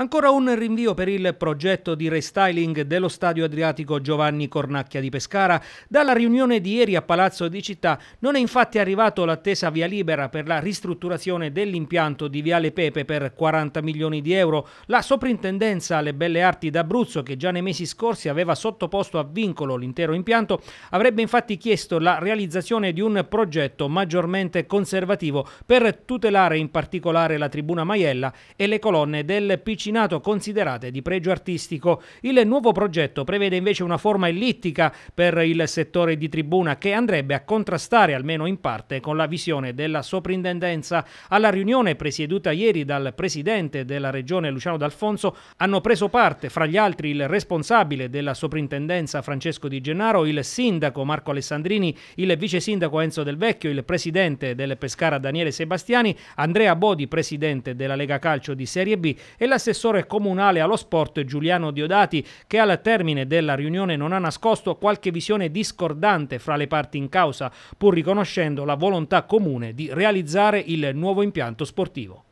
Ancora un rinvio per il progetto di restyling dello stadio adriatico Giovanni Cornacchia di Pescara. Dalla riunione di ieri a Palazzo di Città non è infatti arrivato l'attesa via libera per la ristrutturazione dell'impianto di Viale Pepe per 40 milioni di euro. La soprintendenza alle belle arti d'Abruzzo, che già nei mesi scorsi aveva sottoposto a vincolo l'intero impianto, avrebbe infatti chiesto la realizzazione di un progetto maggiormente conservativo per tutelare in particolare la tribuna Maiella e le colonne del PC vicinato considerate di pregio artistico. Il nuovo progetto prevede invece una forma ellittica per il settore di tribuna che andrebbe a contrastare almeno in parte con la visione della soprintendenza. Alla riunione presieduta ieri dal presidente della regione Luciano D'Alfonso hanno preso parte fra gli altri il responsabile della soprintendenza Francesco Di Gennaro, il sindaco Marco Alessandrini, il vice sindaco Enzo Del Vecchio, il presidente del Pescara Daniele Sebastiani, Andrea Bodi, presidente della Lega Calcio di Serie B e l'assessore l'assessore comunale allo sport Giuliano Diodati, che al termine della riunione non ha nascosto qualche visione discordante fra le parti in causa, pur riconoscendo la volontà comune di realizzare il nuovo impianto sportivo.